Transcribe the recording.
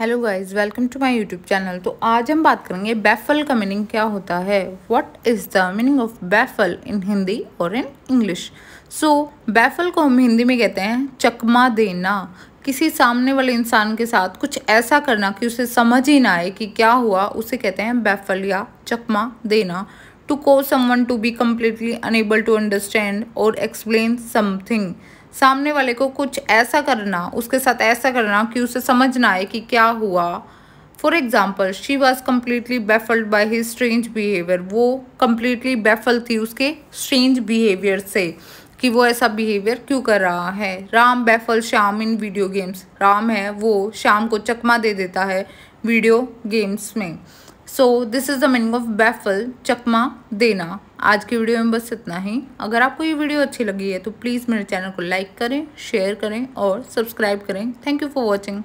hello guys welcome to my YouTube channel तो आज हम बात करेंगे बैफल का मीनिंग क्या होता है what is the meaning of baffle in Hindi और इन इंग्लिश सो बैफल को हम हिंदी में कहते हैं चकमा देना किसी सामने वाले इंसान के साथ कुछ ऐसा करना कि उसे समझ ही ना आए कि क्या हुआ उसे कहते हैं बैफल या चकमा देना टू को someone to be completely unable to understand और एक्सप्लेन समथिंग सामने वाले को कुछ ऐसा करना उसके साथ ऐसा करना कि उसे समझ ना आए कि क्या हुआ for example she was completely baffled by his strange behaviour वो कम्प्लीटली बेफल थी उसके स्ट्रेंज बिहेवियर से कि वो ऐसा बिहेवियर क्यों कर रहा है Ram baffle Shyam in video games Ram है वो शाम को चकमा दे देता है वीडियो गेम्स में so this is the meaning of baffle चकमा देना आज की वीडियो में बस इतना ही अगर आपको ये वीडियो अच्छी लगी है तो प्लीज़ मेरे चैनल को लाइक करें शेयर करें और सब्सक्राइब करें थैंक यू फॉर वॉचिंग